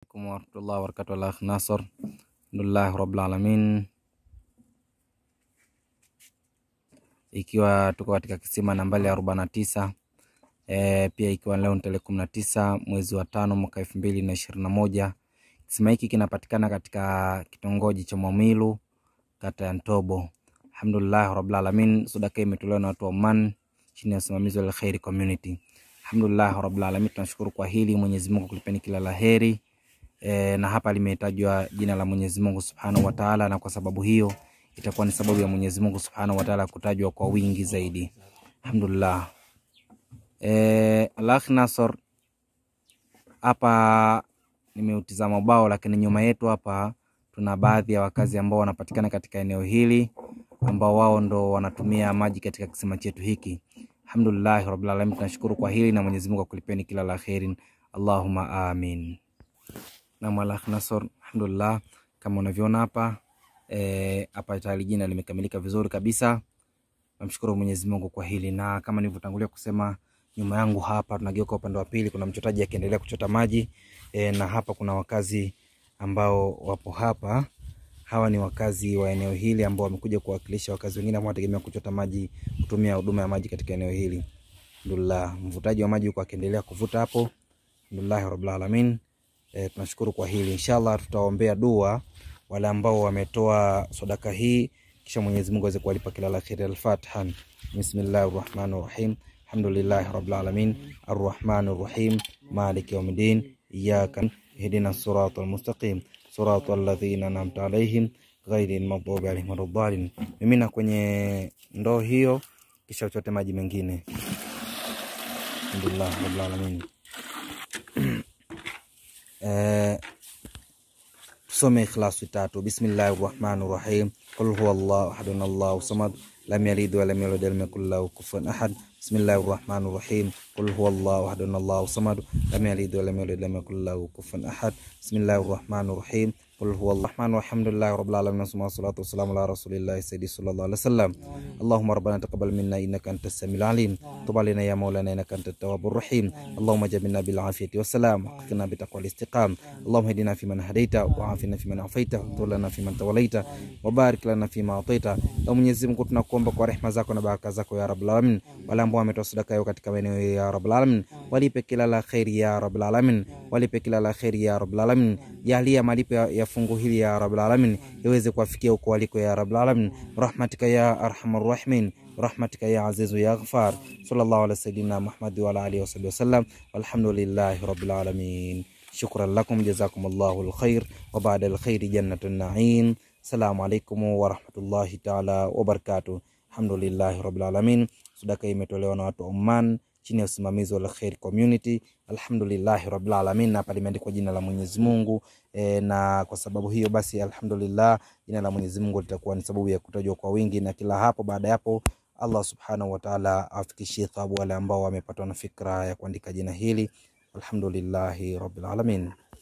Assalamualaikum warahmatullahi wabarakatuh. Allah الأخ Alhamdulillah rabbil alamin. Ikiwa tuko katika kisima nambari ya arobaini tisa e, pia ikiwa leo ni tarehe kumi tisa mwezi wa tano mwaka elfu mbili na ishirini Kisima hiki kinapatikana katika kitongoji cha Mwamilu kata ya Ntobo. Alhamdulillah rabbil alamin, sadaka imetolewa na watu wa Oman chini ya usimamizi wa Al Community. Alhamdulillah rabbil alamin, tunashukuru kwa hili. Mwenyezi Mungu kulipeni kila laheri e, na hapa limetajwa jina la Mwenyezi Mungu Subhanahu wa Ta'ala, na kwa sababu hiyo itakuwa ni sababu ya Mwenyezi Mungu Subhanahu wa Ta'ala kutajwa kwa wingi zaidi. Alhamdulillah. E, Al-Ahli Nassr hapa nimeutizama ubao, lakini nyuma yetu hapa tuna baadhi ya wakazi ambao wanapatikana katika eneo hili ambao wao ndo wanatumia maji katika kisima chetu hiki. Alhamdulillah rabbil alamin, tunashukuru kwa hili na Mwenyezi Mungu akulipeni kila la kheri. Allahumma amin na Malakh Nasor. alhamdulillah, kama unavyoona hapa eh, hapa tayari jina limekamilika vizuri kabisa. Namshukuru Mwenyezi Mungu kwa hili, na kama nilivyotangulia kusema nyuma yangu hapa, tunageuka upande wa pili, kuna mchotaji akiendelea kuchota maji e, na hapa kuna wakazi ambao wapo hapa. Hawa ni wakazi wa eneo hili ambao wamekuja kuwakilisha wakazi wengine ambao wanategemea kuchota maji kutumia huduma ya maji katika eneo hili. Alhamdulillah, mvutaji wa maji uko akiendelea kuvuta hapo. Alhamdulillah rabbil alamin. E, tunashukuru kwa hili. Inshallah tutaombea dua wale ambao wametoa sadaka hii, kisha Mwenyezi Mungu aweze kuwalipa kila la kheri. Al-Fatiha. Bismillahir Rahmanir Rahim. Alhamdulillahi Rabbil Alamin. Arrahmanir Rahim. Maliki Yawmiddin. Iyyaka ihdina siratal mustaqim. Siratal ladhina an'amta alayhim ghairil maghdubi alayhim waladdallin. Mimina kwenye ndoo hiyo kisha uchote maji mengine. Alhamdulillah Rabbil Alamin. تسمي آه، خلاص تاتو بسم الله الرحمن الرحيم قل هو الله أحد الله صمد لم يلد ولم يولد ولم يكن له كفوا أحد بسم الله الرحمن الرحيم قل هو الله أحد الله صمد لم يلد ولم يولد ولم يكن له كفوا أحد بسم الله الرحمن الرحيم قل هو الله الرحمن والحمد لله رب العالمين ثم الصلاة والسلام على رسول الله سيدي صلى الله عليه وسلم اللهم ربنا تقبل منا إنك أنت السميع العليم تب علينا يا مولانا إنك أنت التواب الرحيم اللهم جبنا بالعافية والسلام وقنا بتقوى الاستقام اللهم اهدنا فيمن هديت وعافنا فيمن عافيت وتولنا فيمن توليت وبارك لنا فيما أعطيت na Mwenyezi Mungu tunakuomba kwa rehema zako na baraka zako ya Rabbul Alamin. Wale ambao wametoa sadaka yao يا رب العالمين ولي بك walipe kila la kheri ya Rabbul Alamin, walipe kila la kheri ya يا Alamin, يا malipo ya fungu hili ya Rabbul Alamin iweze kuwafikia huko waliko ya Rabbul Alamin, rahmatika ya arhamar rahimin, rahmatika ya azizu ya ghafar. Sallallahu ala sayyidina Muhammad wa ala alihi wasallam wasallam, walhamdulillahi rabbil alamin. Shukran lakum jazakumullahu alkhair wa ba'da alkhairi jannatun na'im. Assalamu alaikum wa rahmatullahi ta'ala wa barakatuh. Alhamdulillahi rabbil alamin. Sadaka imetolewa na watu umman chini ya usimamizi wa Alkhair Community. Alhamdulillah rabbil alamin, hapa limeandikwa jina la Mwenyezi Mungu e, na kwa sababu hiyo basi alhamdulillah, jina la Mwenyezi Mungu litakuwa ni sababu ya kutajwa kwa wingi, na kila hapo baada ya hapo Allah subhanahu wa ta'ala afikishie thawabu wale ambao wamepatwa na fikra ya kuandika jina hili. Alhamdulillah rabbil alamin.